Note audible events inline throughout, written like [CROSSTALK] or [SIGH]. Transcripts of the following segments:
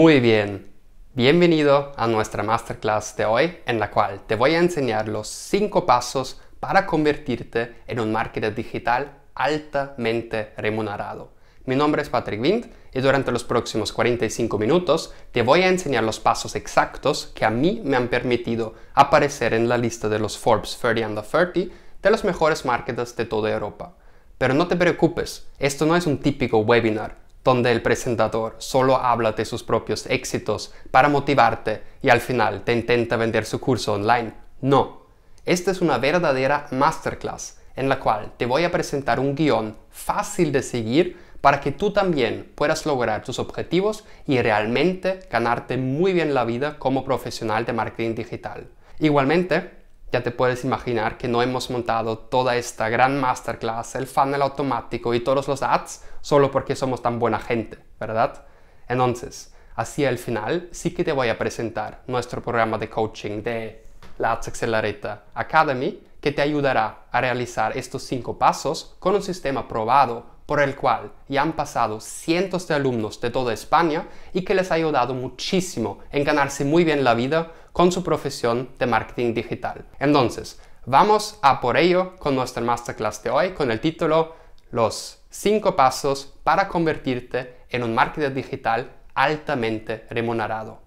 Muy bien, bienvenido a nuestra masterclass de hoy en la cual te voy a enseñar los 5 pasos para convertirte en un marketer digital altamente remunerado. Mi nombre es Patrick Wind y durante los próximos 45 minutos te voy a enseñar los pasos exactos que a mí me han permitido aparecer en la lista de los Forbes 30 Under 30 de los mejores marketers de toda Europa. Pero no te preocupes, esto no es un típico webinar donde el presentador solo habla de sus propios éxitos para motivarte y al final te intenta vender su curso online. No, esta es una verdadera masterclass en la cual te voy a presentar un guión fácil de seguir para que tú también puedas lograr tus objetivos y realmente ganarte muy bien la vida como profesional de marketing digital. Igualmente, ya te puedes imaginar que no hemos montado toda esta gran masterclass, el funnel automático y todos los ads solo porque somos tan buena gente, ¿verdad? Entonces, hacia el final sí que te voy a presentar nuestro programa de coaching de la Ads Accelerator Academy que te ayudará a realizar estos cinco pasos con un sistema probado por el cual ya han pasado cientos de alumnos de toda España y que les ha ayudado muchísimo en ganarse muy bien la vida con su profesión de marketing digital. Entonces, vamos a por ello con nuestra masterclass de hoy con el título Los 5 pasos para convertirte en un marketer digital altamente remunerado.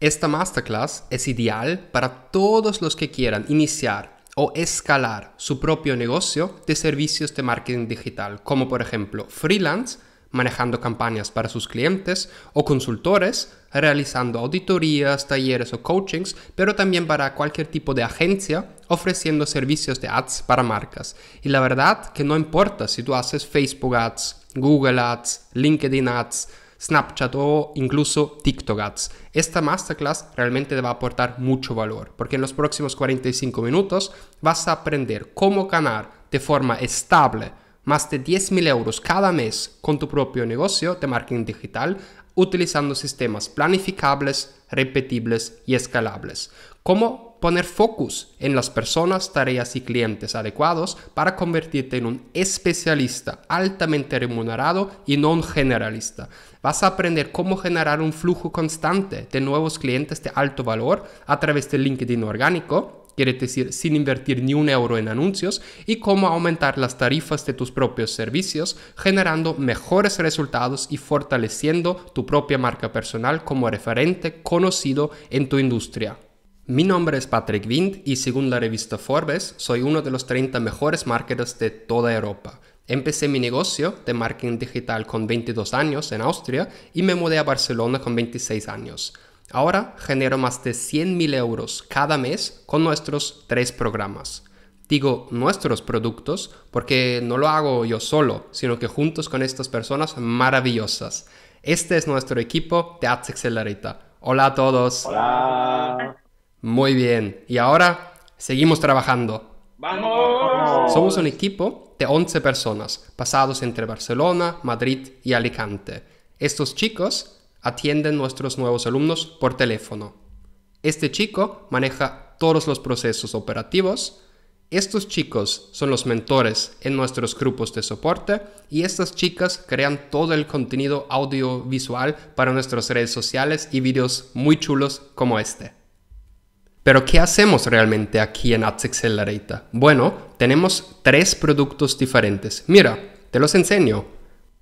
Esta masterclass es ideal para todos los que quieran iniciar o escalar su propio negocio de servicios de marketing digital, como por ejemplo freelance, manejando campañas para sus clientes, o consultores, realizando auditorías, talleres o coachings, pero también para cualquier tipo de agencia, ofreciendo servicios de ads para marcas. Y la verdad que no importa si tú haces Facebook Ads, Google Ads, LinkedIn Ads, Snapchat o incluso TikTok Ads. Esta masterclass realmente te va a aportar mucho valor porque en los próximos 45 minutos vas a aprender cómo ganar de forma estable más de 10.000 euros cada mes con tu propio negocio de marketing digital utilizando sistemas planificables, repetibles y escalables. ¿Cómo poner focus en las personas, tareas y clientes adecuados para convertirte en un especialista altamente remunerado y no un generalista. Vas a aprender cómo generar un flujo constante de nuevos clientes de alto valor a través del LinkedIn orgánico quiere decir sin invertir ni un euro en anuncios, y cómo aumentar las tarifas de tus propios servicios, generando mejores resultados y fortaleciendo tu propia marca personal como referente conocido en tu industria. Mi nombre es Patrick Wind y según la revista Forbes soy uno de los 30 mejores marketers de toda Europa. Empecé mi negocio de marketing digital con 22 años en Austria y me mudé a Barcelona con 26 años. Ahora genero más de 100.000 euros cada mes con nuestros tres programas. Digo nuestros productos porque no lo hago yo solo, sino que juntos con estas personas maravillosas. Este es nuestro equipo de Ads Hola a todos. Hola. Muy bien. Y ahora seguimos trabajando. ¡Vamos! Somos un equipo de 11 personas, pasados entre Barcelona, Madrid y Alicante. Estos chicos atienden nuestros nuevos alumnos por teléfono. Este chico maneja todos los procesos operativos. Estos chicos son los mentores en nuestros grupos de soporte y estas chicas crean todo el contenido audiovisual para nuestras redes sociales y vídeos muy chulos como este. Pero ¿qué hacemos realmente aquí en Ads Accelerator? Bueno, tenemos tres productos diferentes. Mira, te los enseño.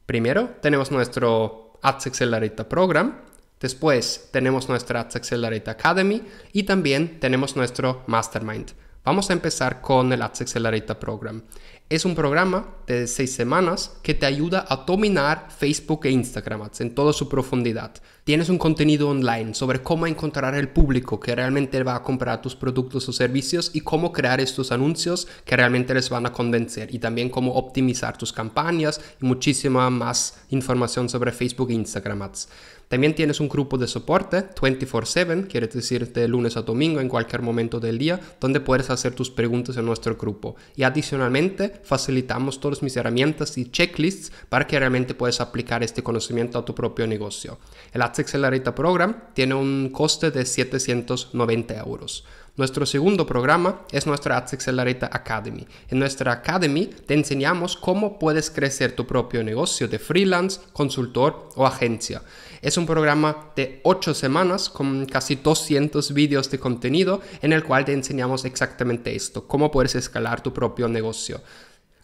Primero tenemos nuestro Ads Accelerator Program, después tenemos nuestra Ads Accelerator Academy y también tenemos nuestro Mastermind. Vamos a empezar con el Ads Accelerator Program. Es un programa de seis semanas que te ayuda a dominar Facebook e Instagram Ads en toda su profundidad. Tienes un contenido online sobre cómo encontrar el público que realmente va a comprar tus productos o servicios y cómo crear estos anuncios que realmente les van a convencer y también cómo optimizar tus campañas y muchísima más información sobre Facebook e Instagram Ads. También tienes un grupo de soporte 24/7, quiere decir de lunes a domingo en cualquier momento del día, donde puedes hacer tus preguntas en nuestro grupo. Y adicionalmente facilitamos todas mis herramientas y checklists para que realmente puedas aplicar este conocimiento a tu propio negocio. El Ads Accelerator Program tiene un coste de 790 euros. Nuestro segundo programa es nuestra Ads Accelerator Academy. En nuestra Academy te enseñamos cómo puedes crecer tu propio negocio de freelance, consultor o agencia. Es un programa de 8 semanas con casi 200 vídeos de contenido en el cual te enseñamos exactamente esto, cómo puedes escalar tu propio negocio.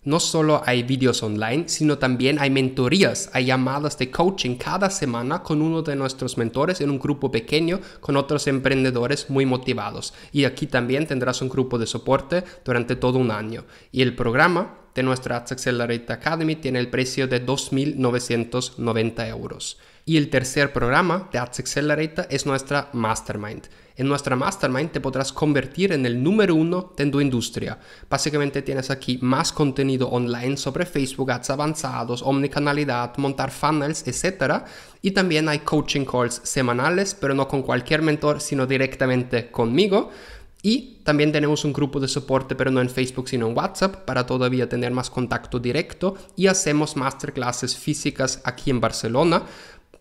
No solo hay vídeos online, sino también hay mentorías, hay llamadas de coaching cada semana con uno de nuestros mentores en un grupo pequeño con otros emprendedores muy motivados. Y aquí también tendrás un grupo de soporte durante todo un año. Y el programa de nuestra Ads Accelerate Academy tiene el precio de 2.990 euros. Y el tercer programa, de Ads Accelerator, es nuestra Mastermind. En nuestra Mastermind te podrás convertir en el número uno de tu industria. Básicamente tienes aquí más contenido online sobre Facebook, ads avanzados, omnicanalidad, montar funnels, etc. Y también hay coaching calls semanales, pero no con cualquier mentor, sino directamente conmigo. Y también tenemos un grupo de soporte, pero no en Facebook, sino en WhatsApp, para todavía tener más contacto directo. Y hacemos masterclasses físicas aquí en Barcelona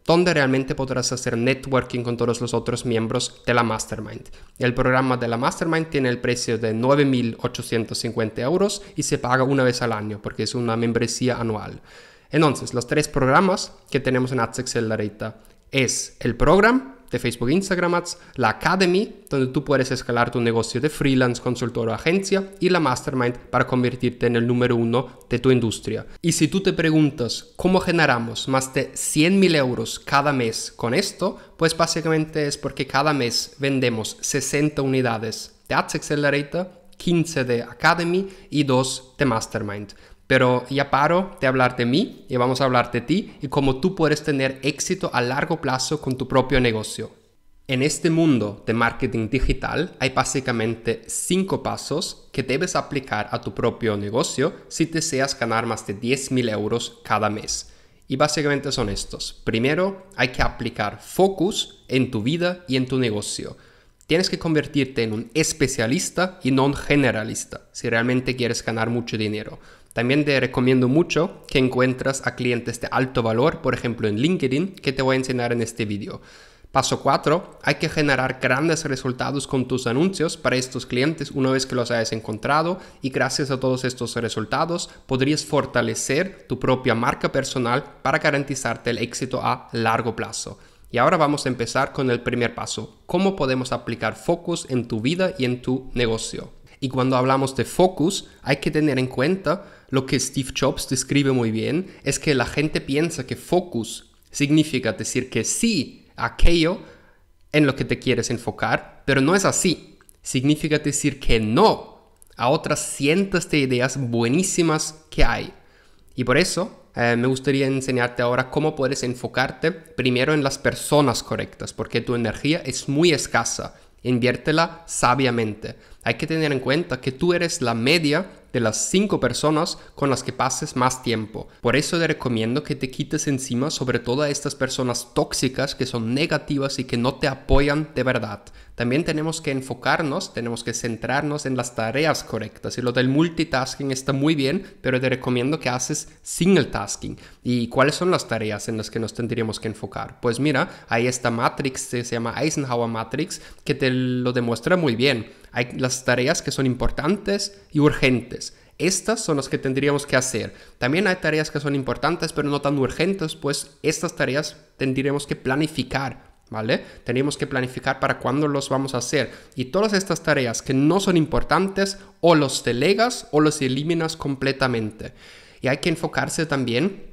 donde realmente podrás hacer networking con todos los otros miembros de la Mastermind. El programa de la Mastermind tiene el precio de 9.850 euros y se paga una vez al año porque es una membresía anual. Entonces, los tres programas que tenemos en Ads es el programa, de Facebook e Instagram Ads, la Academy, donde tú puedes escalar tu negocio de freelance, consultor o agencia, y la Mastermind para convertirte en el número uno de tu industria. Y si tú te preguntas cómo generamos más de 100.000 euros cada mes con esto, pues básicamente es porque cada mes vendemos 60 unidades de Ads Accelerator, 15 de Academy y 2 de Mastermind. Pero ya paro de hablar de mí y vamos a hablar de ti y cómo tú puedes tener éxito a largo plazo con tu propio negocio. En este mundo de marketing digital hay básicamente cinco pasos que debes aplicar a tu propio negocio si deseas ganar más de 10.000 euros cada mes. Y básicamente son estos. Primero, hay que aplicar focus en tu vida y en tu negocio. Tienes que convertirte en un especialista y no un generalista si realmente quieres ganar mucho dinero. También te recomiendo mucho que encuentres a clientes de alto valor, por ejemplo en LinkedIn, que te voy a enseñar en este vídeo. Paso 4. Hay que generar grandes resultados con tus anuncios para estos clientes una vez que los hayas encontrado y gracias a todos estos resultados podrías fortalecer tu propia marca personal para garantizarte el éxito a largo plazo. Y ahora vamos a empezar con el primer paso, cómo podemos aplicar focus en tu vida y en tu negocio. Y cuando hablamos de focus, hay que tener en cuenta lo que Steve Jobs describe muy bien es que la gente piensa que focus significa decir que sí a aquello en lo que te quieres enfocar, pero no es así. Significa decir que no a otras cientos de ideas buenísimas que hay. Y por eso eh, me gustaría enseñarte ahora cómo puedes enfocarte primero en las personas correctas, porque tu energía es muy escasa. Inviértela sabiamente. Hay que tener en cuenta que tú eres la media de las cinco personas con las que pases más tiempo. Por eso te recomiendo que te quites encima sobre todo a estas personas tóxicas que son negativas y que no te apoyan de verdad. También tenemos que enfocarnos, tenemos que centrarnos en las tareas correctas. Y lo del multitasking está muy bien, pero te recomiendo que haces single tasking. ¿Y cuáles son las tareas en las que nos tendríamos que enfocar? Pues mira, hay esta matrix que se llama Eisenhower Matrix que te lo demuestra muy bien. Hay las tareas que son importantes y urgentes estas son las que tendríamos que hacer. También hay tareas que son importantes, pero no tan urgentes, pues estas tareas tendríamos que planificar ¿vale? Tenemos que planificar para cuándo los vamos a hacer. Y todas estas tareas que no son importantes, o los delegas o los eliminas completamente. Y hay que enfocarse también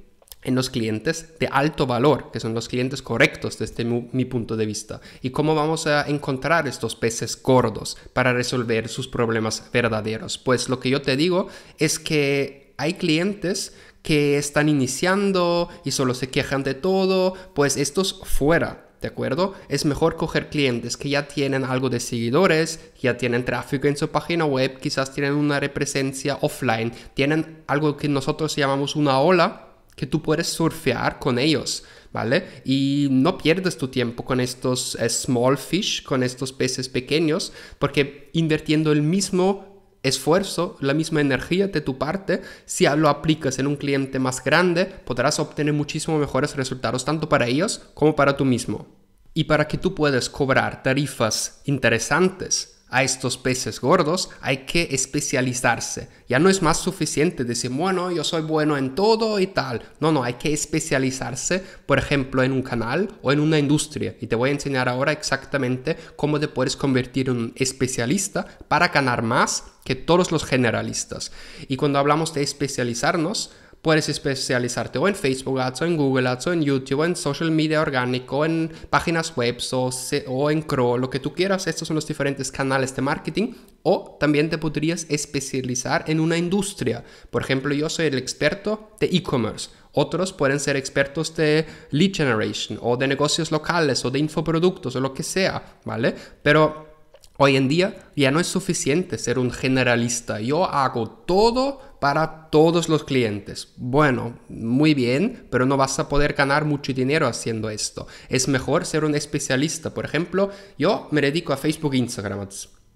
en los clientes de alto valor, que son los clientes correctos desde mi, punto de vista, y cómo vamos a encontrar estos peces gordos para resolver sus problemas verdaderos. Pues lo que yo te digo es que hay clientes que están iniciando y solo se quejan de todo, pues estos fuera. ¿De acuerdo? Es mejor coger clientes que ya tienen algo de seguidores, ya tienen tráfico en su página web, quizás tienen una represencia offline, tienen algo que nosotros llamamos una ola, que tú puedes surfear con ellos, ¿vale? Y no pierdes tu tiempo con estos eh, small fish, con estos peces pequeños, porque invirtiendo el mismo esfuerzo, la misma energía de tu parte, si lo aplicas en un cliente más grande, podrás obtener muchísimo mejores resultados tanto para ellos como para tú mismo. Y para que tú puedas cobrar tarifas interesantes a estos peces gordos, hay que especializarse. Ya no es más suficiente decir, bueno, yo soy bueno en todo y tal. No, no, hay que especializarse, por ejemplo, en un canal o en una industria. Y te voy a enseñar ahora exactamente cómo te puedes convertir en un especialista para ganar más que todos los generalistas. Y cuando hablamos de especializarnos, Puedes especializarte o en Facebook Ads, o en Google Ads, o en YouTube, o en social media orgánico, en páginas web, o, o en Crow, lo que tú quieras. Estos son los diferentes canales de marketing. O también te podrías especializar en una industria. Por ejemplo, yo soy el experto de e-commerce. Otros pueden ser expertos de lead generation o de negocios locales o de infoproductos o lo que sea, ¿vale? Pero Hoy en día ya no es suficiente ser un generalista. Yo hago todo para todos los clientes. Bueno, muy bien, pero no vas a poder ganar mucho dinero haciendo esto. Es mejor ser un especialista. Por ejemplo, yo me dedico a Facebook e Instagram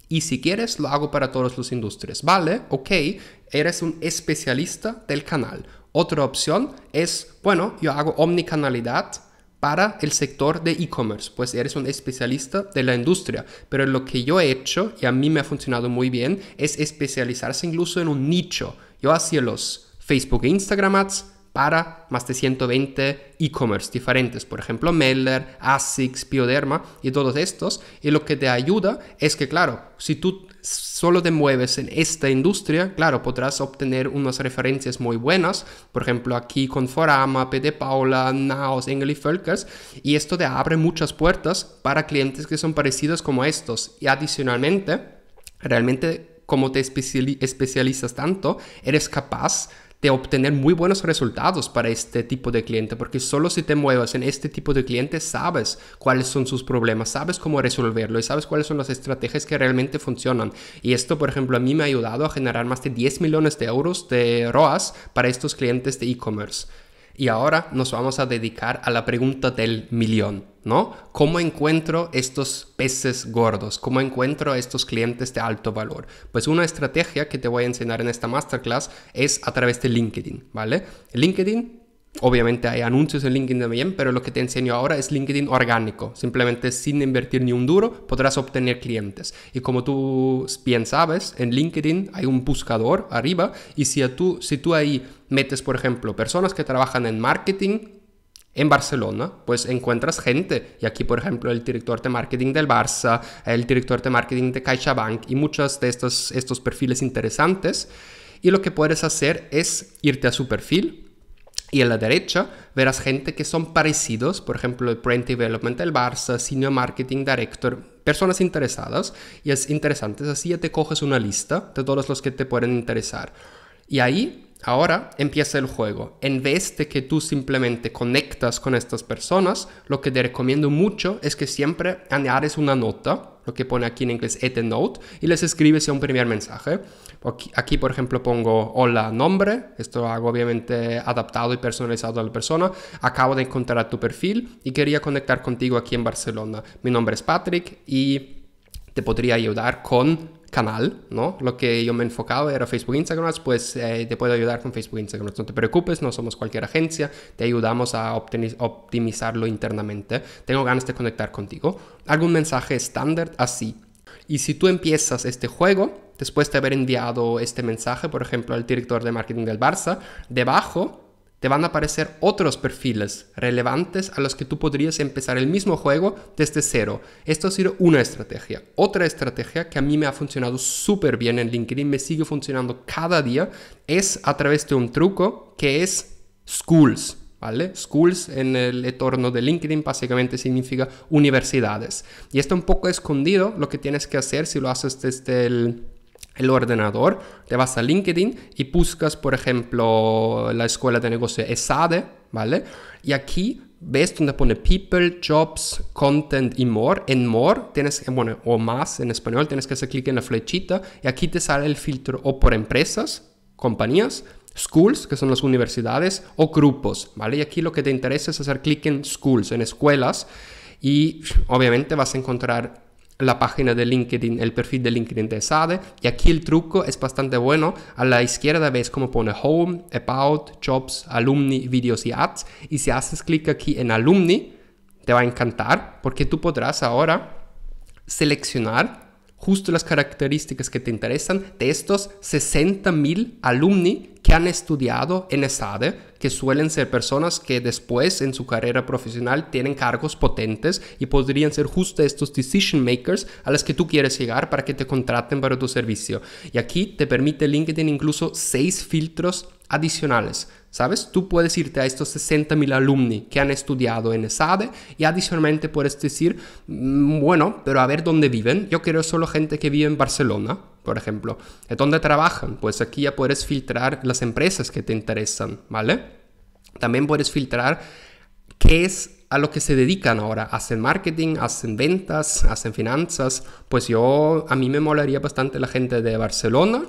Y si quieres, lo hago para todas las industrias. Vale, ok, eres un especialista del canal. Otra opción es, bueno, yo hago omnicanalidad para el sector de e-commerce, pues eres un especialista de la industria. Pero lo que yo he hecho, y a mí me ha funcionado muy bien, es especializarse incluso en un nicho. Yo hacía los Facebook e Instagram ads para más de 120 e-commerce diferentes, por ejemplo, Meller, ASICS, Pioderma. y todos estos. Y lo que te ayuda es que, claro, si tú solo te mueves en esta industria, claro, podrás obtener unas referencias muy buenas, por ejemplo aquí con Forama, PD Paula, Naos, Engel y y esto te abre muchas puertas para clientes que son parecidos como estos. Y adicionalmente, realmente como te especializas tanto, eres capaz de obtener muy buenos resultados para este tipo de cliente, porque solo si te muevas en este tipo de clientes sabes cuáles son sus problemas, sabes cómo resolverlo y sabes cuáles son las estrategias que realmente funcionan. Y esto, por ejemplo, a mí me ha ayudado a generar más de 10 millones de euros de ROAS para estos clientes de e-commerce. Y ahora nos vamos a dedicar a la pregunta del millón, ¿no? ¿Cómo encuentro estos peces gordos? ¿Cómo encuentro a estos clientes de alto valor? Pues una estrategia que te voy a enseñar en esta masterclass es a través de LinkedIn, ¿vale? LinkedIn Obviamente hay anuncios en LinkedIn también, pero lo que te enseño ahora es LinkedIn orgánico. Simplemente sin invertir ni un duro podrás obtener clientes. Y como tú bien sabes, en LinkedIn hay un buscador arriba y si tú, si tú ahí metes, por ejemplo, personas que trabajan en marketing, en Barcelona, pues encuentras gente. Y aquí, por ejemplo, el director de marketing del Barça, el director de marketing de CaixaBank y muchos de estos, estos perfiles interesantes. Y lo que puedes hacer es irte a su perfil, y a la derecha verás gente que son parecidos, por ejemplo, el Print Development del Barça, Senior Marketing Director, personas interesadas y es interesante. Así ya te coges una lista de todos los que te pueden interesar. Y ahí Ahora empieza el juego. En vez de que tú simplemente conectas con estas personas, lo que te recomiendo mucho es que siempre añades una nota, lo que pone aquí en inglés add a note, y les escribes un primer mensaje. Aquí, por ejemplo, pongo hola nombre, esto hago obviamente adaptado y personalizado a la persona. Acabo de encontrar tu perfil y quería conectar contigo aquí en Barcelona. Mi nombre es Patrick y te podría ayudar con canal, ¿no? Lo que yo me enfocaba era Facebook Instagram, pues eh, te puedo ayudar con Facebook Instagram. No te preocupes, no somos cualquier agencia, te ayudamos a optimizarlo internamente. Tengo ganas de conectar contigo. Algún mensaje estándar así. Y si tú empiezas este juego, después de haber enviado este mensaje, por ejemplo, al director de marketing del Barça, debajo te van a aparecer otros perfiles relevantes a los que tú podrías empezar el mismo juego desde cero. Esto ha sido una estrategia. Otra estrategia que a mí me ha funcionado súper bien en LinkedIn, me sigue funcionando cada día, es a través de un truco que es schools. ¿Vale? Schools en el entorno de LinkedIn básicamente significa universidades. Y está un poco escondido lo que tienes que hacer si lo haces desde el, ordenador. Te vas a LinkedIn y buscas, por ejemplo, la escuela de negocio ESADE, ¿vale? Y aquí ves donde pone people, jobs, content y more. En more tienes, bueno, o más en español, tienes que hacer clic en la flechita y aquí te sale el filtro o por empresas, compañías, schools, que son las universidades, o grupos, ¿vale? Y aquí lo que te interesa es hacer clic en schools, en escuelas, y obviamente vas a encontrar la página de LinkedIn, el perfil de LinkedIn de SADE. Y aquí el truco es bastante bueno. A la izquierda ves cómo pone Home, About, Jobs, Alumni, Videos y Ads. Y si haces clic aquí en Alumni, te va a encantar porque tú podrás ahora seleccionar justo las características que te interesan de estos 60.000 alumni que han estudiado en SADE, que suelen ser personas que después en su carrera profesional tienen cargos potentes y podrían ser justo estos decision makers a los que tú quieres llegar para que te contraten para tu servicio. Y aquí te permite LinkedIn incluso seis filtros adicionales ¿Sabes? Tú puedes irte a estos 60.000 alumni que han estudiado en ESADE y adicionalmente puedes decir, mm, bueno, pero a ver dónde viven. Yo quiero solo gente que vive en Barcelona, por ejemplo. ¿Dónde trabajan? Pues aquí ya puedes filtrar las empresas que te interesan, ¿vale? También puedes filtrar qué es a lo que se dedican ahora. Hacen marketing, hacen ventas, hacen finanzas. Pues yo, a mí me molaría bastante la gente de Barcelona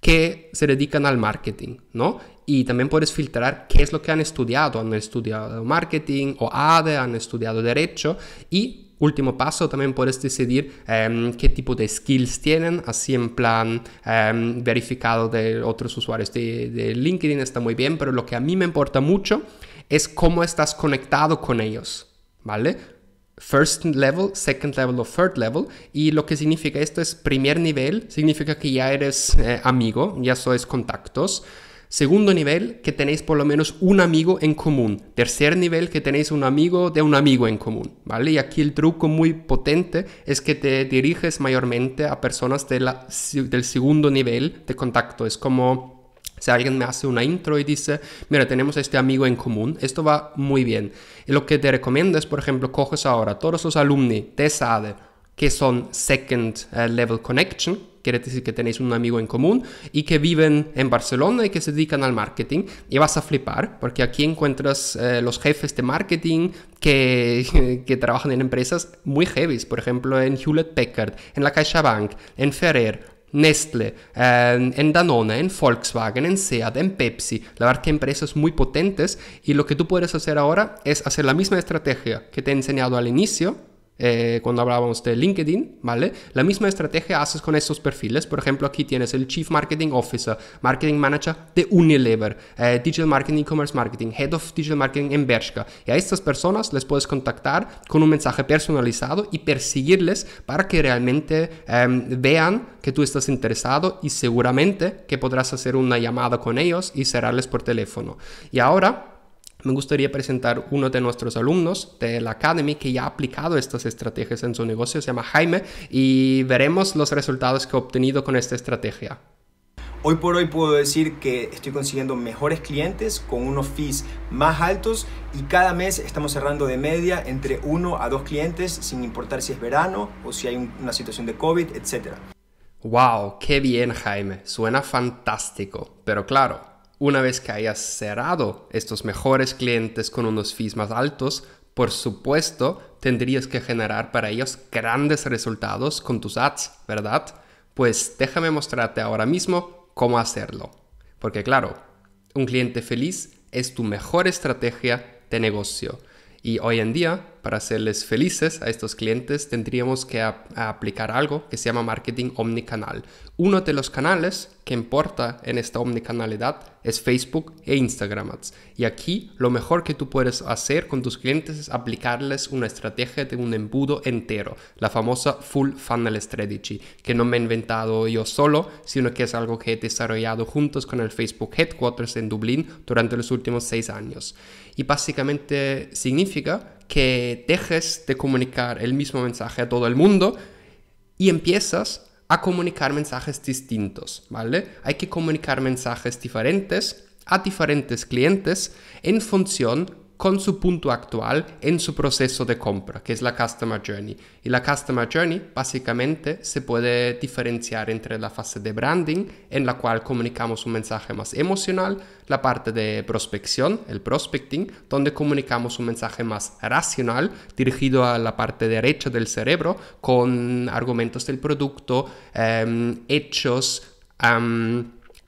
que se dedican al marketing, ¿no? Y también puedes filtrar qué es lo que han estudiado. Han estudiado marketing o ADE, han estudiado derecho y último paso, también puedes decidir em, qué tipo de skills tienen, así en plan em, verificado de otros usuarios de, LinkedIn está muy bien, pero lo que a mí me importa mucho es cómo estás conectado con ellos, ¿vale? first level, second level o third level. Y lo que significa esto es primer nivel, significa que ya eres eh, amigo, ya sois contactos. Segundo nivel, que tenéis por lo menos un amigo en común. Tercer nivel, que tenéis un amigo de un amigo en común, ¿vale? Y aquí el truco muy potente es que te diriges mayormente a personas de la, del segundo nivel de contacto. Es como si alguien me hace una intro y dice, mira, tenemos este amigo en común, esto va muy bien. lo que te recomiendo es, por ejemplo, coges ahora todos los alumni de SADE que son Second eh, Level Connection, quiere decir que tenéis un amigo en común y que viven en Barcelona y que se dedican al marketing. Y vas a flipar, porque aquí encuentras eh, los jefes de marketing que, [LAUGHS] que, trabajan en empresas muy heavy, por ejemplo en Hewlett Packard, en la CaixaBank, en Ferrer, Nestle, en Danone, en Volkswagen, en SEAT, en Pepsi, la verdad que empresas muy potentes y lo que tú puedes hacer ahora es hacer la misma estrategia que te he enseñado al inicio, eh, cuando hablábamos de LinkedIn, ¿vale? La misma estrategia haces con esos perfiles. Por ejemplo, aquí tienes el Chief Marketing Officer, Marketing Manager de Unilever, eh, Digital Marketing, E-Commerce Marketing, Head of Digital Marketing en Bershka. Y a estas personas les puedes contactar con un mensaje personalizado y perseguirles para que realmente em, vean que tú estás interesado y seguramente que podrás hacer una llamada con ellos y cerrarles por teléfono. Y ahora... Me gustaría presentar uno de nuestros alumnos de la Academy que ya ha aplicado estas estrategias en su negocio, se llama Jaime, y veremos los resultados que ha obtenido con esta estrategia. Hoy por hoy puedo decir que estoy consiguiendo mejores clientes con unos fees más altos y cada mes estamos cerrando de media entre uno a dos clientes sin importar si es verano o si hay una situación de COVID, etc. ¡Wow! ¡Qué bien Jaime! Suena fantástico, pero claro una vez que hayas cerrado estos mejores clientes con unos fees más altos, por supuesto, tendrías que generar para ellos grandes resultados con tus ads, ¿verdad? Pues déjame mostrarte ahora mismo cómo hacerlo. Porque claro, un cliente feliz es tu mejor estrategia de negocio. Y hoy en día para hacerles felices a estos clientes, tendríamos que aplicar algo que se llama marketing omnicanal. Uno de los canales que importa en esta omnicanalidad es Facebook e Instagram Y aquí lo mejor que tú puedes hacer con tus clientes es aplicarles una estrategia de un embudo entero, la famosa Full Funnel Strategy, que no me he inventado yo solo, sino que es algo que he desarrollado juntos con el Facebook Headquarters en Dublín durante los últimos seis años. Y básicamente significa que dejes de comunicar el mismo mensaje a todo el mundo y empiezas a comunicar mensajes distintos, ¿vale? Hay que comunicar mensajes diferentes a diferentes clientes en función con su punto actual en su proceso de compra, que es la Customer Journey. Y la Customer Journey básicamente se puede diferenciar entre la fase de branding, en la cual comunicamos un mensaje más emocional, la parte de prospección, el prospecting, donde comunicamos un mensaje más racional, dirigido a la parte derecha del cerebro, con argumentos del producto, em, hechos,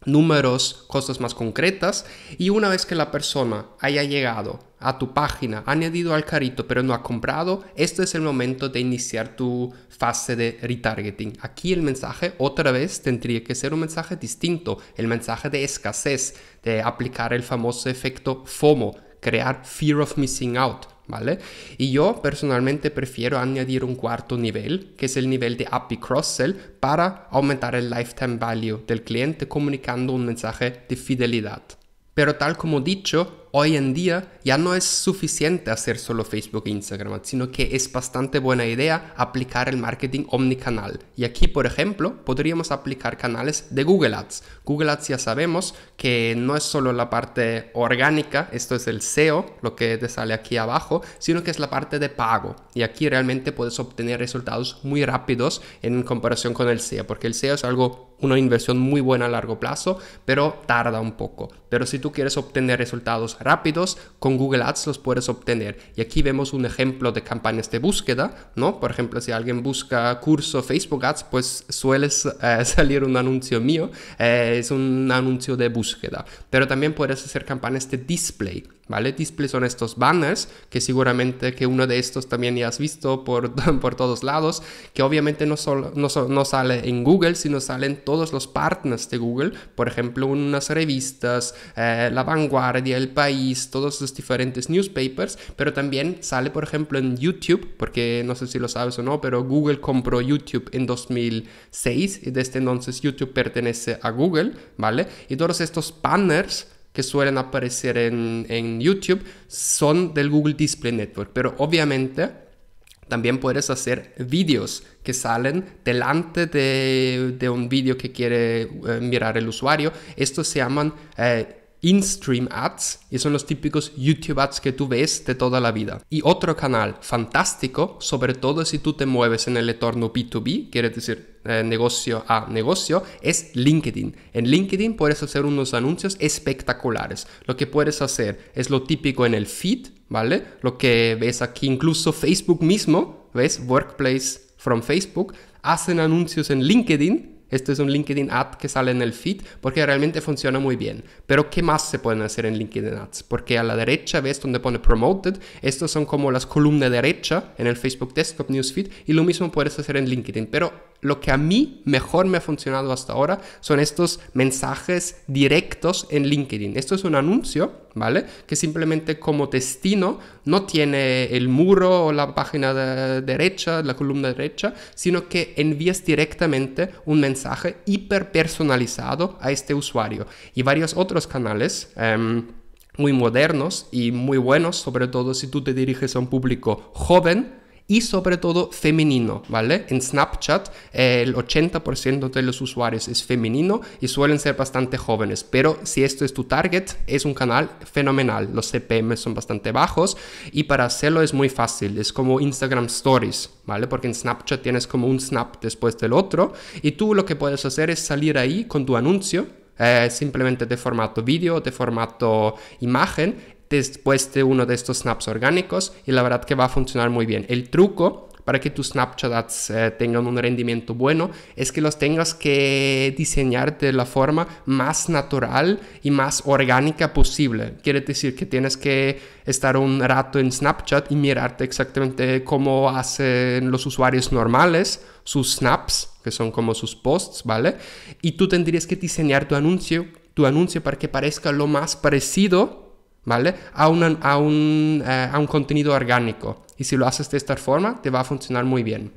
números, cosas más concretas. Y una vez que la persona haya llegado a tu página, ha añadido al carrito pero no ha comprado, esto es el momento de iniciar tu fase de retargeting. Aquí el mensaje otra vez tendría que ser un mensaje distinto, el mensaje de escasez, de aplicar el famoso efecto FOMO, crear fear of missing out, ¿vale? Y yo personalmente prefiero añadir un cuarto nivel, que es el nivel de API cross-sell, para aumentar el lifetime value del cliente comunicando un mensaje de fidelidad. Pero tal como dicho, hoy en día ya no es suficiente hacer solo Facebook e Instagram, sino que es bastante buena idea aplicar el marketing omnicanal. Y aquí, por ejemplo, podríamos aplicar canales de Google Ads. Google Ads ya sabemos que no es solo la parte orgánica, esto es el SEO, lo que te sale aquí abajo, sino que es la parte de pago. Y aquí realmente puedes obtener resultados muy rápidos en comparación con el SEO, porque el SEO es algo una inversión muy buena a largo plazo, pero tarda un poco. Pero si tú quieres obtener resultados rápidos, con Google Ads los puedes obtener. Y aquí vemos un ejemplo de campañas de búsqueda, ¿no? Por ejemplo, si alguien busca curso Facebook Ads, pues suele [LAUGHS] eh, salir un anuncio mío, eh, es un anuncio de búsqueda. Pero también puedes hacer campañas de display. ¿vale? Display son estos banners, que seguramente que uno de estos también ya has visto por, [LAUGHS] por todos lados, que obviamente no, no, sale en Google, sino salen todos los partners de Google, por ejemplo, unas revistas, eh, La Vanguardia, El País, todos los diferentes newspapers, pero también sale, por ejemplo, en YouTube, porque no sé si lo sabes o no, pero Google compró YouTube en 2006 y desde entonces YouTube pertenece a Google, ¿vale? Y todos estos banners que suelen aparecer en, YouTube son del Google Display Network, pero obviamente también puedes hacer vídeos que salen delante de, un vídeo que quiere eh, mirar el usuario. Estos se llaman eh, In-Stream Ads y son los típicos YouTube Ads que tú ves de toda la vida. Y otro canal fantástico, sobre todo si tú te mueves en el entorno B2B, quiere decir eh, negocio a negocio, es LinkedIn. En LinkedIn puedes hacer unos anuncios espectaculares. Lo que puedes hacer es lo típico en el feed, ¿vale? Lo que ves aquí, incluso Facebook mismo, ¿ves? Workplace from Facebook, hacen anuncios en LinkedIn esto es un LinkedIn Ad que sale en el feed porque realmente funciona muy bien. Pero ¿qué más se pueden hacer en LinkedIn Ads? Porque a la derecha ves donde pone Promoted. Estos son como las columnas derecha en el Facebook Desktop Feed. y lo mismo puedes hacer en LinkedIn. Pero lo que a mí mejor me ha funcionado hasta ahora son estos mensajes directos en LinkedIn. Esto es un anuncio que simplemente como destino no tiene el muro o la página derecha, la columna derecha, sino que envías directamente un mensaje hiperpersonalizado a este usuario. Y varios otros canales... Em, muy modernos y muy buenos, sobre todo si tú te diriges a un público joven, y sobre todo femenino, ¿vale? En Snapchat el 80% de los usuarios es femenino y suelen ser bastante jóvenes, pero si esto es tu target, es un canal fenomenal, los CPM son bastante bajos y para hacerlo es muy fácil, es como Instagram Stories, ¿vale? Porque en Snapchat tienes como un snap después del otro y tú lo que puedes hacer es salir ahí con tu anuncio eh, simplemente de formato vídeo, de formato imagen después de uno de estos snaps orgánicos y la verdad que va a funcionar muy bien. El truco para que tus Snapchat ads eh, tengan un rendimiento bueno es que los tengas que diseñar de la forma más natural y más orgánica posible. Quiere decir que tienes que estar un rato en Snapchat y mirarte exactamente cómo hacen los usuarios normales sus snaps, que son como sus posts, ¿vale? Y tú tendrías que diseñar tu anuncio, tu anuncio para que parezca lo más parecido ¿vale? A, a, un, eh, a un contenido orgánico. Y si lo haces de esta forma, te va a funcionar muy bien.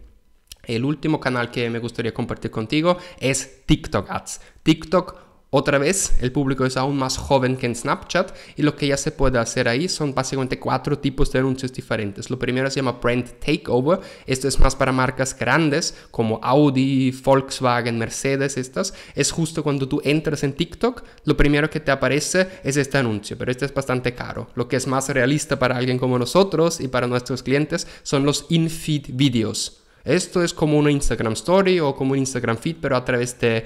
El último canal que me gustaría compartir contigo es TikTok Ads. TikTok otra vez, el público es aún más joven que en Snapchat y lo que ya se puede hacer ahí son básicamente cuatro tipos de anuncios diferentes. Lo primero se llama Brand Takeover, esto es más para marcas grandes como Audi, Volkswagen, Mercedes, estas. Es justo cuando tú entras en TikTok, lo primero que te aparece es este anuncio, pero este es bastante caro. Lo que es más realista para alguien como nosotros y para nuestros clientes son los in-feed videos esto es como una Instagram Story o como un Instagram Feed, pero a través de,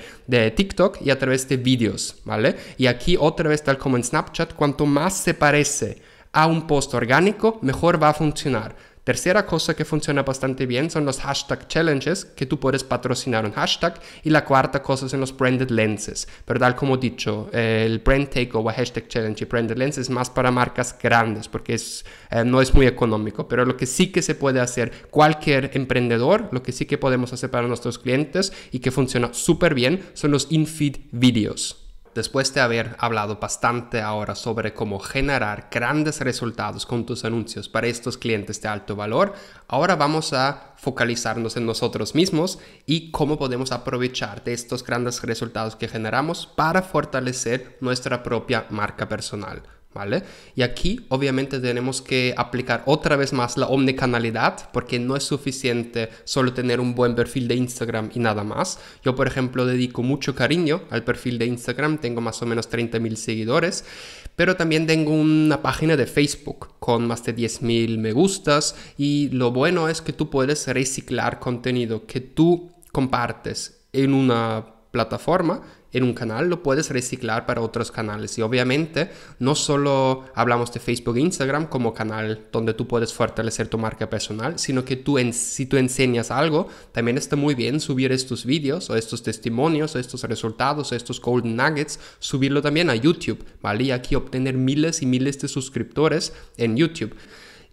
TikTok y a través de videos, ¿vale? Y aquí otra vez, tal como en Snapchat, cuanto más se parece a un post orgánico, mejor va a funcionar. Tercera cosa que funciona bastante bien son los hashtag challenges, que tú puedes patrocinar un hashtag. Y la cuarta cosa son los branded lenses. Pero tal como dicho, eh, el brand takeover, hashtag challenge y branded lenses es más para marcas grandes porque es, eh, no es muy económico. Pero lo que sí que se puede hacer cualquier emprendedor, lo que sí que podemos hacer para nuestros clientes y que funciona súper bien son los in-feed videos después de haber hablado bastante ahora sobre cómo generar grandes resultados con tus anuncios para estos clientes de alto valor, ahora vamos a focalizarnos en nosotros mismos y cómo podemos aprovechar de estos grandes resultados que generamos para fortalecer nuestra propia marca personal. Y aquí obviamente tenemos que aplicar otra vez más la omnicanalidad porque no es suficiente solo tener un buen perfil de Instagram y nada más. Yo por ejemplo dedico mucho cariño al perfil de Instagram, tengo más o menos 30.000 seguidores, pero también tengo una página de Facebook con más de 10.000 me gustas y lo bueno es que tú puedes reciclar contenido que tú compartes en una plataforma en un canal, lo puedes reciclar para otros canales. Y obviamente no solo hablamos de Facebook e Instagram como canal donde tú puedes fortalecer tu marca personal, sino que tú en, si tú enseñas algo, también está muy bien subir estos vídeos o estos testimonios o estos resultados estos golden nuggets, subirlo también a YouTube, ¿vale? Y aquí obtener miles y miles de suscriptores en YouTube.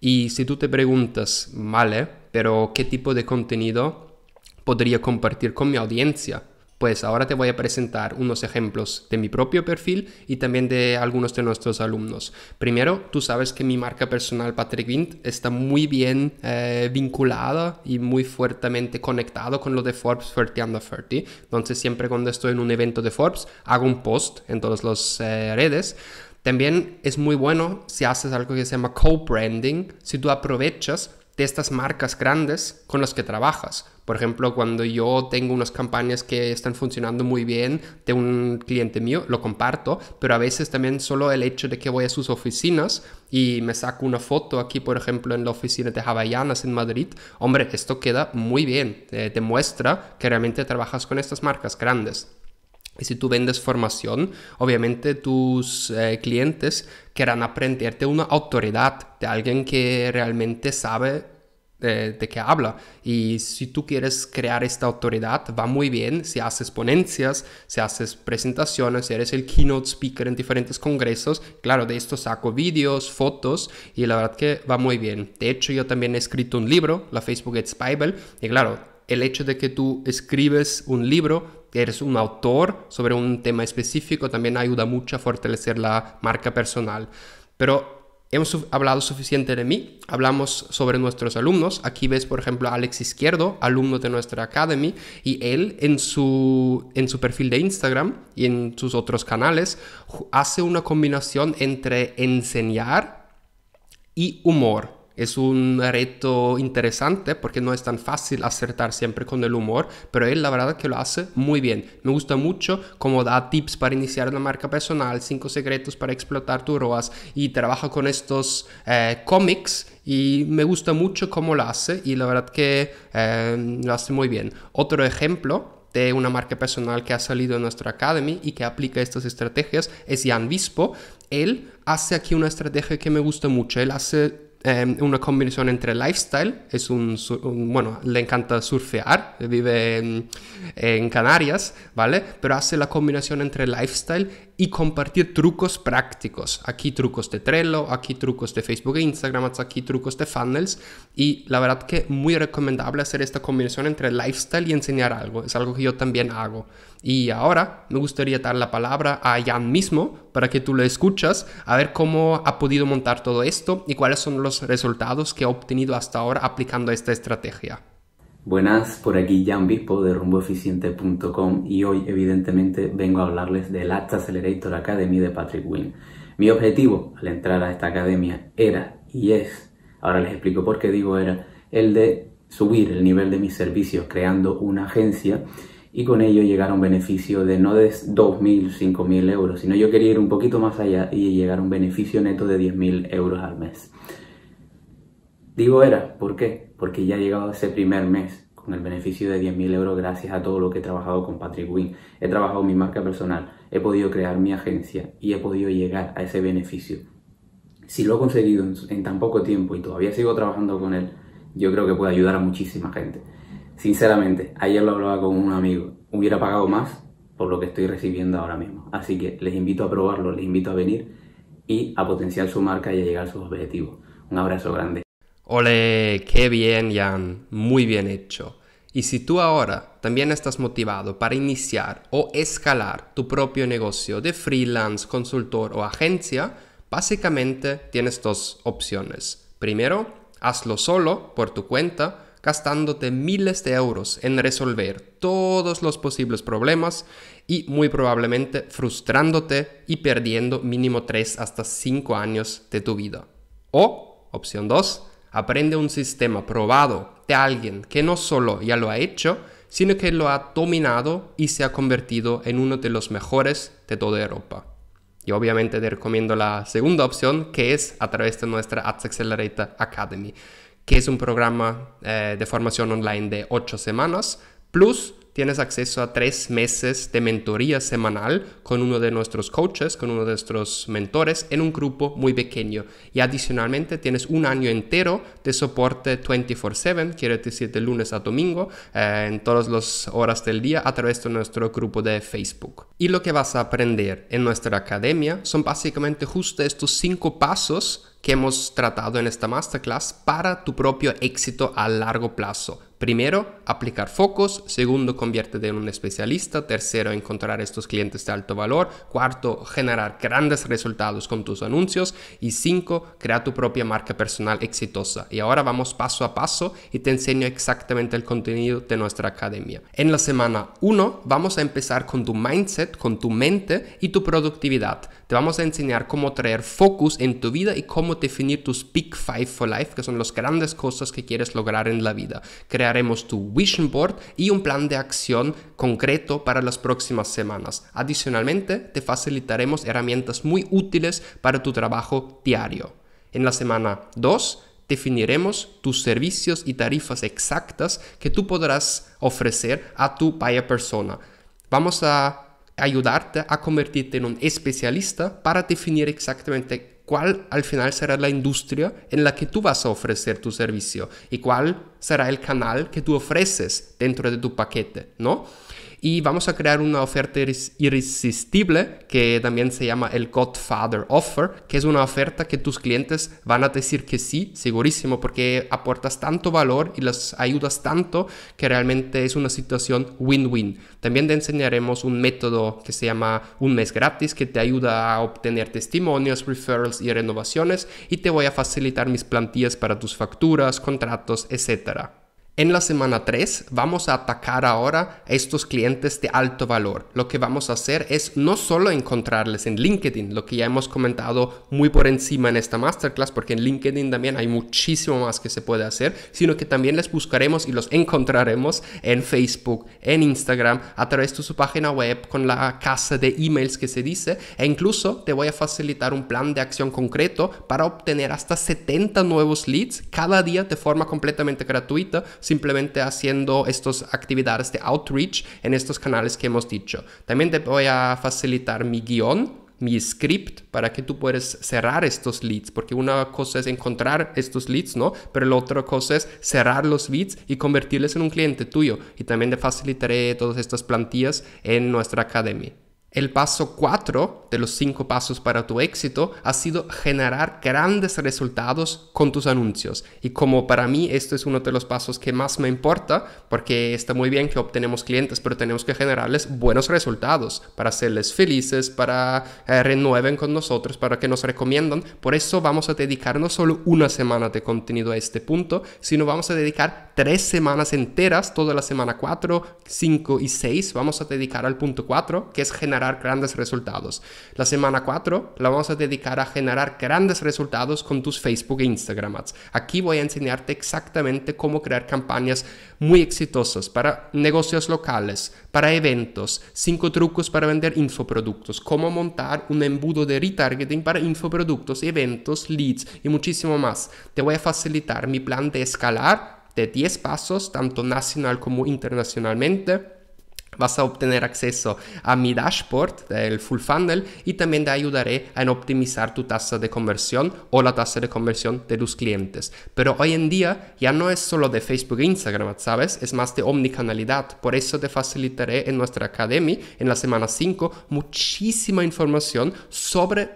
Y si tú te preguntas, vale, pero ¿qué tipo de contenido podría compartir con mi audiencia? Pues ahora te voy a presentar unos ejemplos de mi propio perfil y también de algunos de nuestros alumnos. Primero, tú sabes que mi marca personal Patrick Vint está muy bien eh, vinculada y muy fuertemente conectado con lo de Forbes 30 Under 30. Entonces siempre cuando estoy en un evento de Forbes hago un post en todas las eh, redes. También es muy bueno si haces algo que se llama co-branding, si tú aprovechas de estas marcas grandes con las que trabajas. Por ejemplo, cuando yo tengo unas campañas que están funcionando muy bien de un cliente mío, lo comparto, pero a veces también solo el hecho de que voy a sus oficinas y me saco una foto aquí, por ejemplo, en la oficina de Havaianas en Madrid, hombre, esto queda muy bien, te eh, muestra que realmente trabajas con estas marcas grandes. Y si tú vendes formación, obviamente tus eh, clientes querrán aprenderte una autoridad de alguien que realmente sabe eh, de, qué habla. Y si tú quieres crear esta autoridad, va muy bien si haces ponencias, si haces presentaciones, si eres el keynote speaker en diferentes congresos. Claro, de esto saco vídeos, fotos y la verdad que va muy bien. De hecho, yo también he escrito un libro, la Facebook Ads Bible, y claro, el hecho de que tú escribes un libro eres un autor sobre un tema específico, también ayuda mucho a fortalecer la marca personal. Pero hemos hablado suficiente de mí, hablamos sobre nuestros alumnos. Aquí ves, por ejemplo, a Alex Izquierdo, alumno de nuestra Academy, y él en su, en su perfil de Instagram y en sus otros canales hace una combinación entre enseñar y humor. Es un reto interesante porque no es tan fácil acertar siempre con el humor, pero él la verdad que lo hace muy bien. Me gusta mucho cómo da tips para iniciar una marca personal, cinco secretos para explotar tu ROAS y trabaja con estos eh, cómics y me gusta mucho cómo lo hace y la verdad que eh, lo hace muy bien. Otro ejemplo de una marca personal que ha salido en nuestra Academy y que aplica estas estrategias es Jan Vispo. Él hace aquí una estrategia que me gusta mucho. Él hace Em, una combinación entre lifestyle, es un, bueno, le encanta surfear, vive en, en Canarias, ¿vale? Pero hace la combinación entre lifestyle y compartir trucos prácticos. Aquí trucos de Trello, aquí trucos de Facebook e Instagram, aquí trucos de funnels. Y la verdad que muy recomendable hacer esta combinación entre lifestyle y enseñar algo. Es algo que yo también hago. Y ahora me gustaría dar la palabra a Jan mismo para que tú lo escuchas, a ver cómo ha podido montar todo esto y cuáles son los resultados que ha obtenido hasta ahora aplicando esta estrategia. Buenas, por aquí Jan Bispo de rumboeficiente.com y hoy evidentemente vengo a hablarles del Acta Accelerator Academy de Patrick Wynn. Mi objetivo al entrar a esta academia era y es, ahora les explico por qué digo era, el de subir el nivel de mis servicios creando una agencia y con ello llegar a un beneficio de no de 2.000, 5.000 euros, sino yo quería ir un poquito más allá y llegar a un beneficio neto de 10.000 euros al mes. Digo era, ¿por qué? porque ya he llegado ese primer mes con el beneficio de 10.000 euros gracias a todo lo que he trabajado con Patrick Wynn. He trabajado mi marca personal, he podido crear mi agencia y he podido llegar a ese beneficio. Si lo he conseguido en, en tan poco tiempo y todavía sigo trabajando con él, yo creo que puede ayudar a muchísima gente. Sinceramente, ayer lo hablaba con un amigo, hubiera pagado más por lo que estoy recibiendo ahora mismo. Así que les invito a probarlo, les invito a venir y a potenciar su marca y a llegar a sus objetivos. Un abrazo grande. Ole, qué bien, Jan, muy bien hecho. Y si tú ahora también estás motivado para iniciar o escalar tu propio negocio de freelance, consultor o agencia, básicamente tienes dos opciones. Primero, hazlo solo por tu cuenta, gastándote miles de euros en resolver todos los posibles problemas y muy probablemente frustrándote y perdiendo mínimo 3 hasta 5 años de tu vida. O, opción 2, Aprende un sistema probado de alguien que no solo ya lo ha hecho, sino que lo ha dominado y se ha convertido en uno de los mejores de toda Europa. Y obviamente te recomiendo la segunda opción, que es a través de nuestra Ads Accelerator Academy, que es un programa eh, de formación online de 8 semanas, plus tienes acceso a tres meses de mentoría semanal con uno de nuestros coaches, con uno de nuestros mentores en un grupo muy pequeño. Y adicionalmente tienes un año entero de soporte 24/7, quiere decir de lunes a domingo, eh, en todas las horas del día a través de nuestro grupo de Facebook. Y lo que vas a aprender en nuestra academia son básicamente justo estos cinco pasos que hemos tratado en esta masterclass para tu propio éxito a largo plazo. Primero, aplicar focos, segundo, conviértete en un especialista, tercero, encontrar estos clientes de alto valor, cuarto, generar grandes resultados con tus anuncios y cinco, crea tu propia marca personal exitosa. Y ahora vamos paso a paso y te enseño exactamente el contenido de nuestra academia. En la semana 1 vamos a empezar con tu mindset, con tu mente y tu productividad. Te vamos a enseñar cómo traer focus en tu vida y cómo definir tus Big Five for Life, que son las grandes cosas que quieres lograr en la vida. Crearemos tu Vision Board y un plan de acción concreto para las próximas semanas. Adicionalmente, te facilitaremos herramientas muy útiles para tu trabajo diario. En la semana 2, definiremos tus servicios y tarifas exactas que tú podrás ofrecer a tu buyer persona. Vamos a ayudarte a convertirte en un especialista para definir exactamente cuál al final será la industria en la que tú vas a ofrecer tu servicio y cuál será el canal que tú ofreces dentro de tu paquete, ¿no? y vamos a crear una oferta irresistible que también se llama el Godfather Offer, que es una oferta que tus clientes van a decir que sí, segurísimo, porque aportas tanto valor y las ayudas tanto que realmente es una situación win-win. También te enseñaremos un método que se llama un mes gratis que te ayuda a obtener testimonios, referrals y renovaciones y te voy a facilitar mis plantillas para tus facturas, contratos, etcétera. En la semana 3 vamos a atacar ahora a estos clientes de alto valor. Lo que vamos a hacer es no solo encontrarles en LinkedIn, lo que ya hemos comentado muy por encima en esta masterclass, porque en LinkedIn también hay muchísimo más que se puede hacer, sino que también les buscaremos y los encontraremos en Facebook, en Instagram, a través de su página web, con la casa de emails que se dice, e incluso te voy a facilitar un plan de acción concreto para obtener hasta 70 nuevos leads cada día de forma completamente gratuita simplemente haciendo estas actividades de outreach en estos canales que hemos dicho. También te voy a facilitar mi guión mi script para que tú puedas cerrar estos leads, porque una cosa es encontrar estos leads, ¿no? Pero la otra cosa es cerrar los leads y convertirles en un cliente tuyo. Y también te facilitaré todas estas plantillas en nuestra academia. El paso 4 de los 5 pasos para tu éxito ha sido generar grandes resultados con tus anuncios. Y como para mí esto es uno de los pasos que más me importa, porque está muy bien que obtenemos clientes, pero tenemos que generarles buenos resultados para hacerles felices, para que eh, renueven con nosotros, para que nos recomiendan. Por eso vamos a dedicar no solo una semana de contenido a este punto, sino vamos a dedicar tres semanas enteras, toda la semana 4, 5 y 6, vamos a dedicar al punto 4, que es generar grandes resultados. La semana 4 la vamos a dedicar a generar grandes resultados con tus Facebook e Instagram ads. Aquí voy a enseñarte exactamente cómo crear campañas muy exitosas para negocios locales, para eventos, cinco trucos para vender infoproductos, cómo montar un embudo de retargeting para infoproductos, eventos, leads y muchísimo más. Te voy a facilitar mi plan de escalar de 10 pasos, tanto nacional como internacionalmente vas a obtener acceso a mi dashboard del full funnel y también te ayudaré en optimizar tu tasa de conversión o la tasa de conversión de tus clientes. Pero hoy en día ya no es solo de Facebook e Instagram, ¿sabes? Es más de omnicanalidad. Por eso te facilitaré en nuestra academia en la semana 5 muchísima información sobre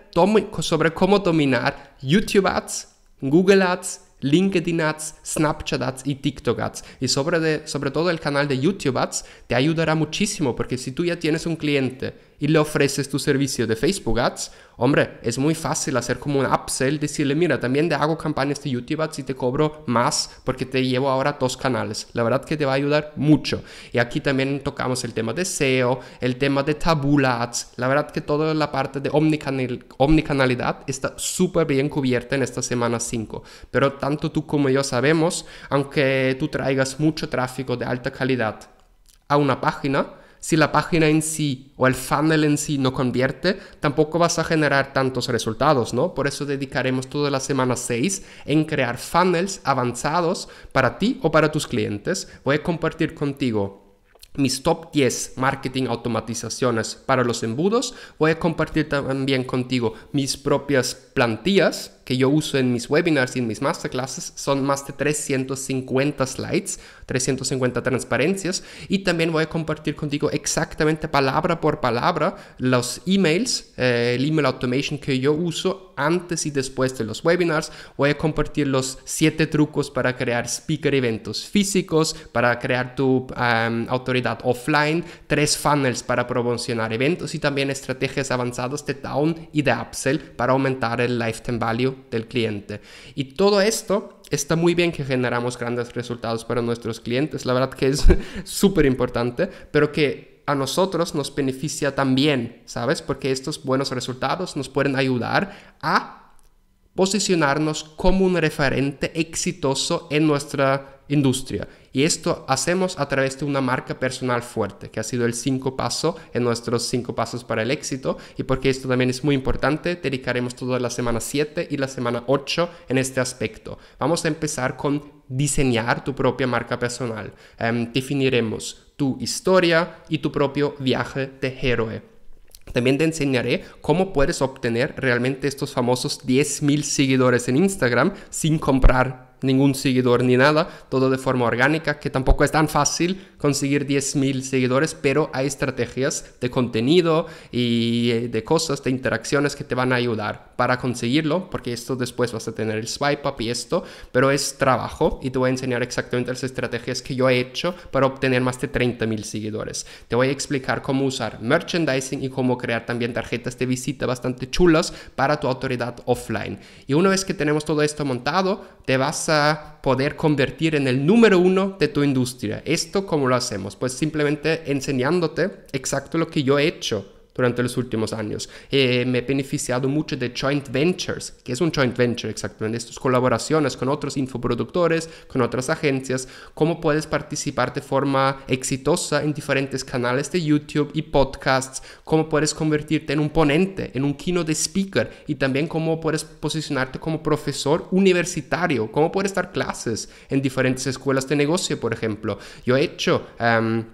cómo dominar YouTube Ads, Google Ads, LinkedIn Ads, Snapchat Ads y TikTok Ads. Y sobre, todo el canal de YouTube Ads te ayudará muchísimo porque si tú ya tienes un cliente y le ofreces tu servicio de Facebook Ads, hombre, es muy fácil hacer como un upsell, decirle, mira, también te hago campañas de este YouTube Ads y te cobro más porque te llevo ahora dos canales. La verdad que te va a ayudar mucho. Y aquí también tocamos el tema de SEO, el tema de Tabula Ads. La verdad que toda la parte de omnicanalidad está súper bien cubierta en esta semana 5. Pero tanto tú como yo sabemos, aunque tú traigas mucho tráfico de alta calidad a una página, si la página en sí o el funnel en sí no convierte, tampoco vas a generar tantos resultados, ¿no? Por eso dedicaremos toda la semana 6 en crear funnels avanzados para ti o para tus clientes. Voy a compartir contigo mis top 10 marketing automatizaciones para los embudos. Voy a compartir también contigo mis propias plantillas que yo uso en mis webinars y en mis masterclasses son más de 350 slides, 350 transparencias y también voy a compartir contigo exactamente palabra por palabra los emails, eh, el email automation que yo uso antes y después de los webinars. Voy a compartir los 7 trucos para crear speaker eventos físicos, para crear tu autoridad offline, tres funnels para promocionar eventos y también estrategias avanzadas de down y de upsell para aumentar el lifetime value del cliente. Y todo esto está muy bien que generamos grandes resultados para nuestros clientes, la verdad que es [LAUGHS] súper importante, pero que a nosotros nos beneficia también, ¿sabes? Porque estos buenos resultados nos pueden ayudar a posicionarnos como un referente exitoso en nuestra industria. Y esto hacemos a través de una marca personal fuerte, que ha sido el cinco paso en nuestros cinco pasos para el éxito. Y porque esto también es muy importante, dedicaremos toda la semana 7 y la semana 8 en este aspecto. Vamos a empezar con diseñar tu propia marca personal. Em, definiremos tu historia y tu propio viaje de héroe. También te enseñaré cómo puedes obtener realmente estos famosos 10.000 seguidores en Instagram sin comprar ningún seguidor ni nada, todo de forma orgánica, que tampoco es tan fácil conseguir 10.000 seguidores, pero hay estrategias de contenido y eh, de cosas, de interacciones que te van a ayudar para conseguirlo, porque esto después vas a tener el swipe up y esto, pero es trabajo y te voy a enseñar exactamente las estrategias que yo he hecho para obtener más de 30.000 seguidores. Te voy a explicar cómo usar merchandising y cómo crear también tarjetas de visita bastante chulas para tu autoridad offline. Y una vez que tenemos todo esto montado, te vas a poder convertir en el número uno de tu industria. ¿Esto cómo lo hacemos? Pues simplemente enseñándote exacto lo que yo he hecho durante los últimos años. Eh, me he beneficiado mucho de joint ventures, que es un joint venture exactamente, estas colaboraciones con otros infoproductores, con otras agencias, cómo puedes participar de forma exitosa en diferentes canales de YouTube y podcasts, cómo puedes convertirte en un ponente, en un keynote speaker y también cómo puedes posicionarte como profesor universitario, cómo puedes dar clases en diferentes escuelas de negocio, por ejemplo. Yo he hecho... Em,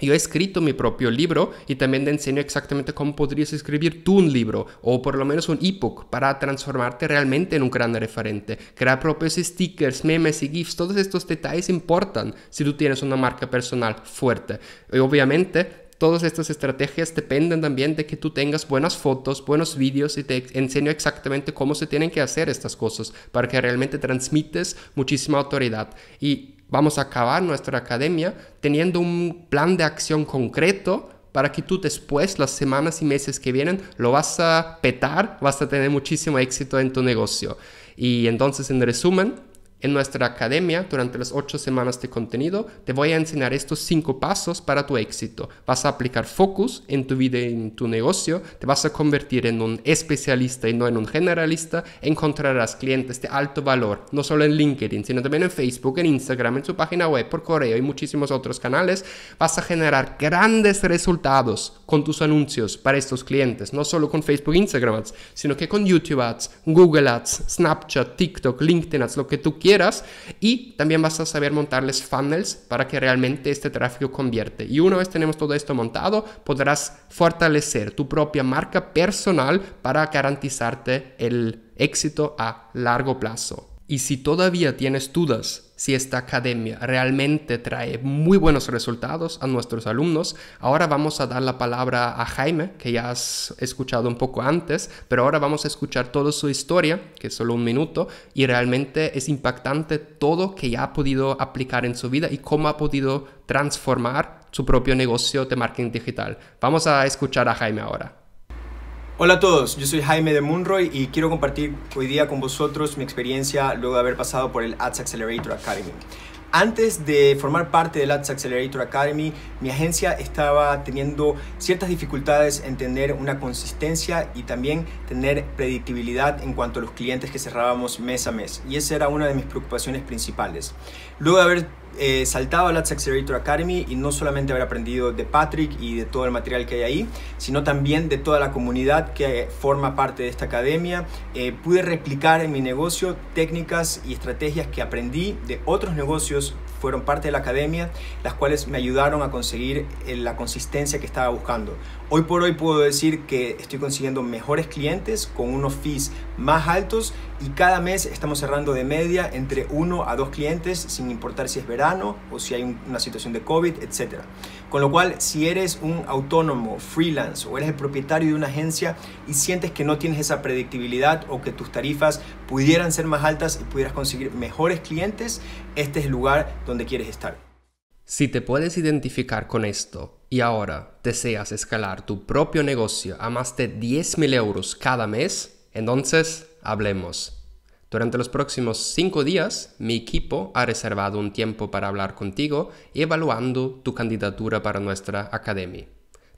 yo he escrito mi propio libro y también te enseño exactamente cómo podrías escribir tú un libro o por lo menos un ebook para transformarte realmente en un gran referente. Crear propios stickers, memes y GIFs, todos estos detalles importan si tú tienes una marca personal fuerte. Y obviamente Todas estas estrategias dependen también de que tú tengas buenas fotos, buenos vídeos y te enseño exactamente cómo se tienen que hacer estas cosas para que realmente transmites muchísima autoridad. Y vamos a acabar nuestra academia teniendo un plan de acción concreto para que tú después, las semanas y meses que vienen, lo vas a petar, vas a tener muchísimo éxito en tu negocio. Y entonces, en resumen, en nuestra academia, durante las ocho semanas de contenido, te voy a enseñar estos cinco pasos para tu éxito. Vas a aplicar focus en tu vida y en tu negocio, te vas a convertir en un especialista y no en un generalista, encontrarás clientes de alto valor, no solo en LinkedIn, sino también en Facebook, en Instagram, en su página web, por correo y muchísimos otros canales. Vas a generar grandes resultados con tus anuncios para estos clientes, no solo con Facebook, Instagram Ads, sino que con YouTube Ads, Google Ads, Snapchat, TikTok, LinkedIn Ads, lo que tú quieras. Y también vas a saber montarles funnels para que realmente este tráfico convierte. Y una vez tenemos todo esto montado, podrás fortalecer tu propia marca personal para garantizarte el éxito a largo plazo. Y si todavía tienes dudas si esta academia realmente trae muy buenos resultados a nuestros alumnos. Ahora vamos a dar la palabra a Jaime, que ya has escuchado un poco antes, pero ahora vamos a escuchar toda su historia, que es solo un minuto, y realmente es impactante todo que ya ha podido aplicar en su vida y cómo ha podido transformar su propio negocio de marketing digital. Vamos a escuchar a Jaime ahora. Hola a todos, yo soy Jaime de Munroy y quiero compartir hoy día con vosotros mi experiencia luego de haber pasado por el Ads Accelerator Academy. Antes de formar parte del Ads Accelerator Academy, mi agencia estaba teniendo ciertas dificultades en tener una consistencia y también tener predictibilidad en cuanto a los clientes que cerrábamos mes a mes. Y esa era una de mis preocupaciones principales. Luego de haber eh, saltado a Accelerator Academy y no solamente haber aprendido de Patrick y de todo el material que hay ahí, sino también de toda la comunidad que forma parte de esta academia. Eh, pude replicar en mi negocio técnicas y estrategias que aprendí de otros negocios fueron parte de la academia, las cuales me ayudaron a conseguir eh, la consistencia que estaba buscando. Hoy por hoy puedo decir que estoy consiguiendo mejores clientes con unos fees más altos y cada mes estamos cerrando de media entre uno a dos clientes sin importar si es verano o si hay una situación de COVID, etcétera. Con lo cual, si eres un autónomo, freelance o eres el propietario de una agencia y sientes que no tienes esa predictibilidad o que tus tarifas pudieran ser más altas y pudieras conseguir mejores clientes, este es el lugar donde quieres estar. Si te puedes identificar con esto y ahora deseas escalar tu propio negocio a más de 10.000 euros cada mes, entonces hablemos. Durante los próximos cinco días, mi equipo ha reservado un tiempo para hablar contigo y evaluando tu candidatura para nuestra academia.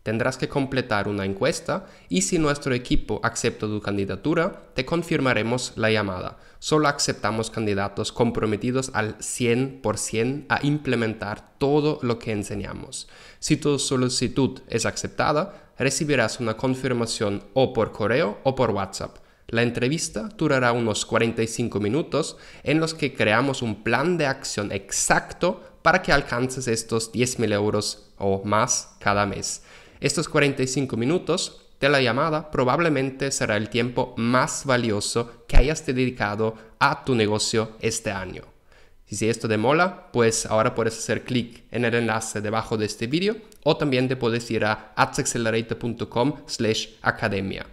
Tendrás que completar una encuesta y si nuestro equipo acepta tu candidatura, te confirmaremos la llamada. Solo aceptamos candidatos comprometidos al 100% a implementar todo lo que enseñamos. Si tu solicitud es aceptada, recibirás una confirmación o por correo o por WhatsApp la entrevista durará unos 45 minutos en los que creamos un plan de acción exacto para que alcances estos mil euros o más cada mes. Estos 45 minutos de la llamada probablemente será el tiempo más valioso que hayas dedicado a tu negocio este año. Si esto te mola, pues ahora puedes hacer clic en el enlace debajo de este vídeo o también te puedes ir a adaccelerator.com academia.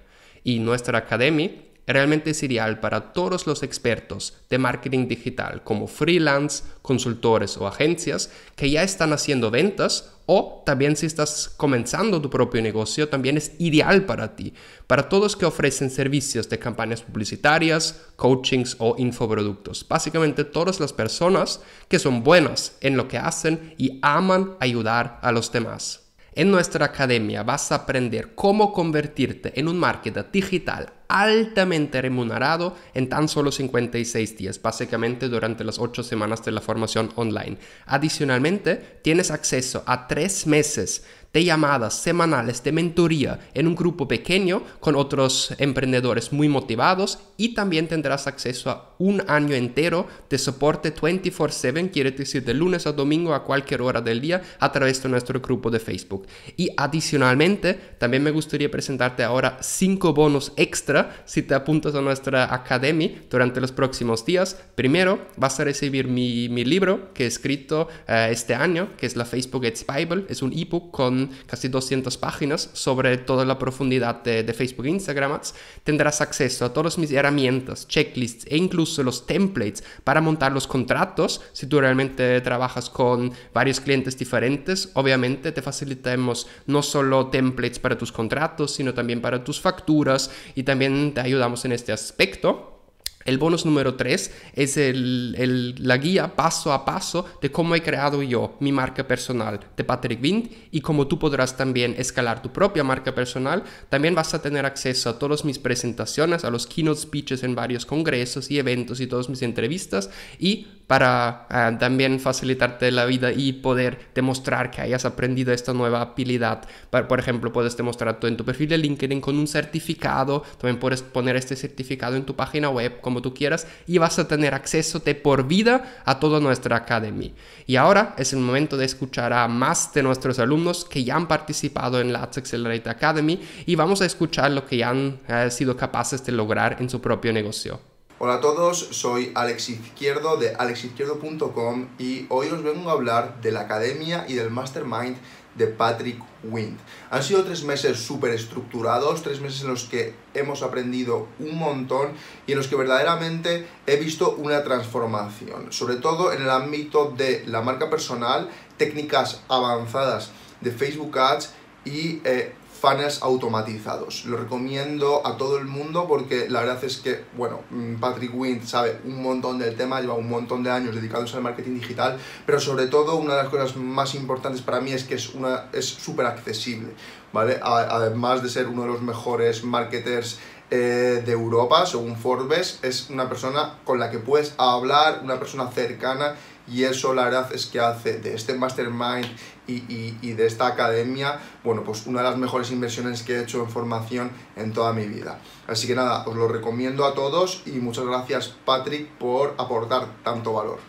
Y nuestra academia realmente es ideal para todos los expertos de marketing digital como freelance, consultores o agencias que ya están haciendo ventas o también si estás comenzando tu propio negocio, también es ideal para ti, para todos que ofrecen servicios de campañas publicitarias, coachings o infoproductos. Básicamente todas las personas que son buenas en lo que hacen y aman ayudar a los demás. En nuestra academia vas a aprender cómo convertirte en un marketer digital altamente remunerado en tan solo 56 días, básicamente durante las 8 semanas de la formación online. Adicionalmente, tienes acceso a 3 meses de llamadas semanales de mentoría en un grupo pequeño con otros emprendedores muy motivados y también tendrás acceso a un año entero de soporte 24/7, quiere decir de lunes a domingo a cualquier hora del día a través de nuestro grupo de Facebook. Y adicionalmente, también me gustaría presentarte ahora cinco bonos extra si te apuntas a nuestra academia durante los próximos días. Primero, vas a recibir mi, mi libro que he escrito eh, este año, que es la Facebook It's Bible. Es un ebook con casi 200 páginas sobre toda la profundidad de, Facebook e Instagram tendrás acceso a todas mis herramientas, checklists e incluso los templates para montar los contratos. Si tú realmente trabajas con varios clientes diferentes, obviamente te facilitamos no solo templates para tus contratos, sino también para tus facturas y también te ayudamos en este aspecto. El bonus número 3 es la guía paso a paso de cómo he creado yo mi marca personal de Patrick Wind y cómo tú podrás también escalar tu propia marca personal. También vas a tener acceso a todas mis presentaciones, a los keynote speeches en varios congresos y eventos y todas mis entrevistas y para ah, también facilitarte la vida y poder demostrar que hayas aprendido esta nueva habilidad. Por, ejemplo, puedes demostrar todo en tu perfil de LinkedIn con un certificado, también puedes poner este certificado en tu página web como tú quieras y vas a tener acceso de por vida a toda nuestra academia. Y ahora es el momento de escuchar a más de nuestros alumnos que ya han participado en la Accelerate Academy y vamos a escuchar lo que ya han eh, sido capaces de lograr en su propio negocio. Hola a todos, soy Alex Izquierdo de alexizquierdo.com y hoy os vengo a hablar de la academia y del mastermind de Patrick Wind. Han sido tres meses súper estructurados, tres meses en los que hemos aprendido un montón y en los que verdaderamente he visto una transformación, sobre todo en el ámbito de la marca personal, técnicas avanzadas de Facebook Ads y eh, FANES automatizados. Lo recomiendo a todo el mundo porque la verdad es que, bueno, mm, Patrick Wind sabe un montón del tema, lleva un montón de años dedicados al marketing digital, pero sobre todo una de las cosas más importantes para mí es que es una es súper accesible, ¿vale? además de ser uno de los mejores marketers eh, de Europa, según Forbes, es una persona con la que puedes hablar, una persona cercana y eso la verdad es que hace de este mastermind y, y, y, de esta academia, bueno, pues una de las mejores inversiones que he hecho en formación en toda mi vida. Así que nada, os lo recomiendo a todos y muchas gracias Patrick por aportar tanto valor.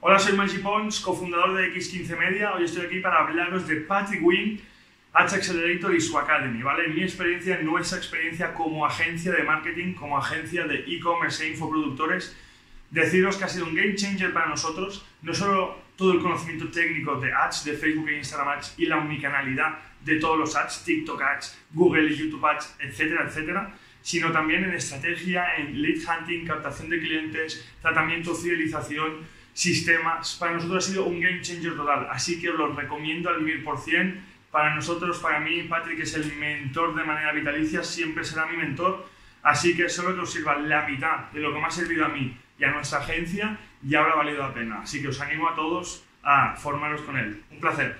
Hola, soy Maggi Pons, cofundador de X15 Media. Hoy estoy aquí para hablaros de Patrick Wynn, H Accelerator y su Academy, ¿vale? Mi experiencia, nuestra experiencia como agencia de marketing, como agencia de e-commerce e infoproductores, deciros que ha sido un game changer para nosotros no solo todo el conocimiento técnico de ads, de Facebook e Instagram ads y la unicanalidad de todos los ads, TikTok ads, Google y YouTube ads, etcétera, etcétera, sino también en estrategia, en lead hunting, captación de clientes, tratamiento, fidelización, sistemas. Para nosotros ha sido un game changer total, así que os lo recomiendo al cien. Para nosotros, para mí, Patrick es el mentor de manera vitalicia, siempre será mi mentor, así que solo que os sirva la mitad de lo que me ha servido a mí y a nuestra agencia y habrá valido la pena. Así que os animo a todos a formaros con él. Un placer.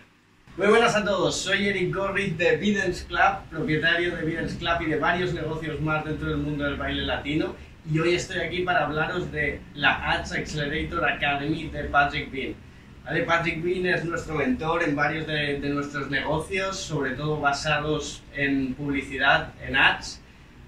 Muy buenas a todos, soy Eric Gorrit de Videns Club, propietario de Videns Club y de varios negocios más dentro del mundo del baile latino y hoy estoy aquí para hablaros de la Ads Accelerator Academy de Patrick Bean. Patrick Bean es nuestro mentor en varios de, de, nuestros negocios, sobre todo basados en publicidad, en ads,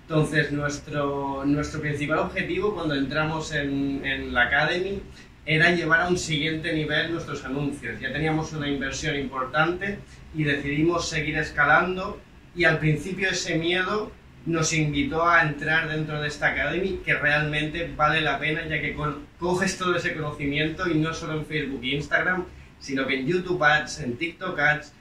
entonces, nuestro, nuestro principal objetivo cuando entramos en, la Academy era llevar a un siguiente nivel nuestros anuncios. Ya teníamos una inversión importante y decidimos seguir escalando y al principio ese miedo nos invitó a entrar dentro de esta Academy, que realmente vale la pena ya que coges todo ese conocimiento y no solo en Facebook e Instagram, sino que en YouTube Ads, en TikTok Ads,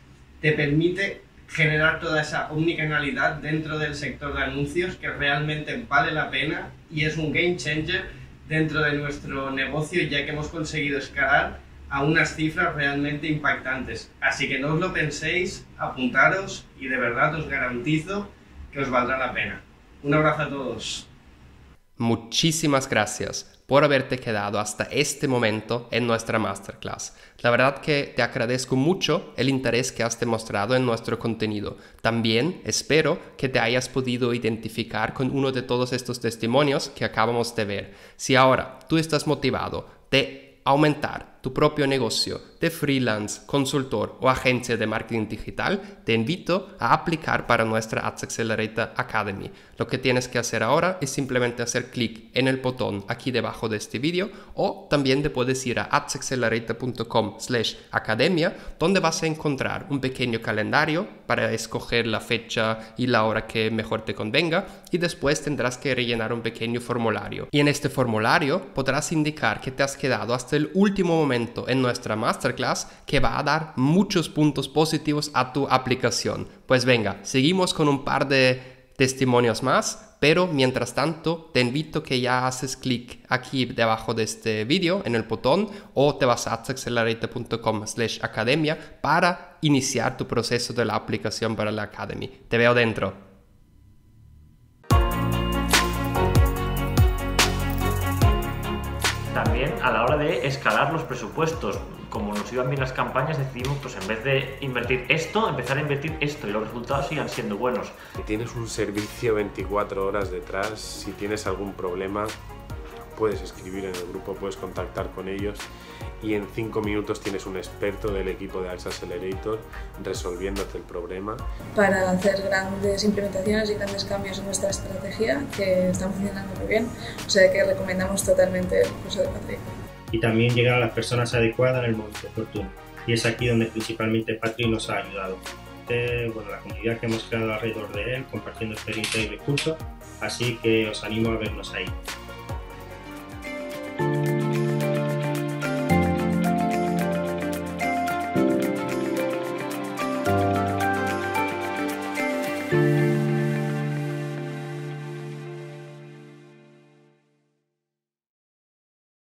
te permite generar toda esa omnicanalidad dentro del sector de anuncios que realmente vale la pena y es un game changer dentro de nuestro negocio ya que hemos conseguido escalar a unas cifras realmente impactantes. Así que no os lo penséis, apuntaros y de verdad os garantizo que os valdrá la pena. Un abrazo a todos. Muchísimas gracias por haberte quedado hasta este momento en nuestra masterclass. La verdad que te agradezco mucho el interés que has demostrado en nuestro contenido. También espero que te hayas podido identificar con uno de todos estos testimonios que acabamos de ver. Si ahora tú estás motivado de aumentar tu propio negocio de freelance, consultor o agencia de marketing digital, te invito a aplicar para nuestra Ads Accelerator Academy. Lo que tienes que hacer ahora es simplemente hacer clic en el botón aquí debajo de este vídeo o también te puedes ir a adsaccelerator.com slash academia donde vas a encontrar un pequeño calendario para escoger la fecha y la hora que mejor te convenga y después tendrás que rellenar un pequeño formulario. Y en este formulario podrás indicar que te has quedado hasta el último momento en nuestra masterclass que va a dar muchos puntos positivos a tu aplicación. Pues venga, seguimos con un par de testimonios más, pero mientras tanto te invito que ya haces clic aquí debajo de este vídeo en el botón o te vas a accelerate.com slash academia para iniciar tu proceso de la aplicación para la academy. Te veo dentro. a la hora de escalar los presupuestos. Como nos iban bien las campañas, decidimos, pues en vez de invertir esto, empezar a invertir esto y los resultados sigan siendo buenos. Si Tienes un servicio 24 horas detrás, si tienes algún problema, puedes escribir en el grupo, puedes contactar con ellos y en cinco minutos tienes un experto del equipo de Arts Accelerator resolviéndote el problema. Para hacer grandes implementaciones y grandes cambios en nuestra estrategia que están funcionando muy bien, o sea que recomendamos totalmente el curso de Patrick. Y también llegar a las personas adecuadas en el momento oportuno. Y es aquí donde principalmente Patrick nos ha ayudado. Este, bueno, la comunidad que hemos creado alrededor de él, compartiendo experiencia y recursos, así que os animo a vernos ahí.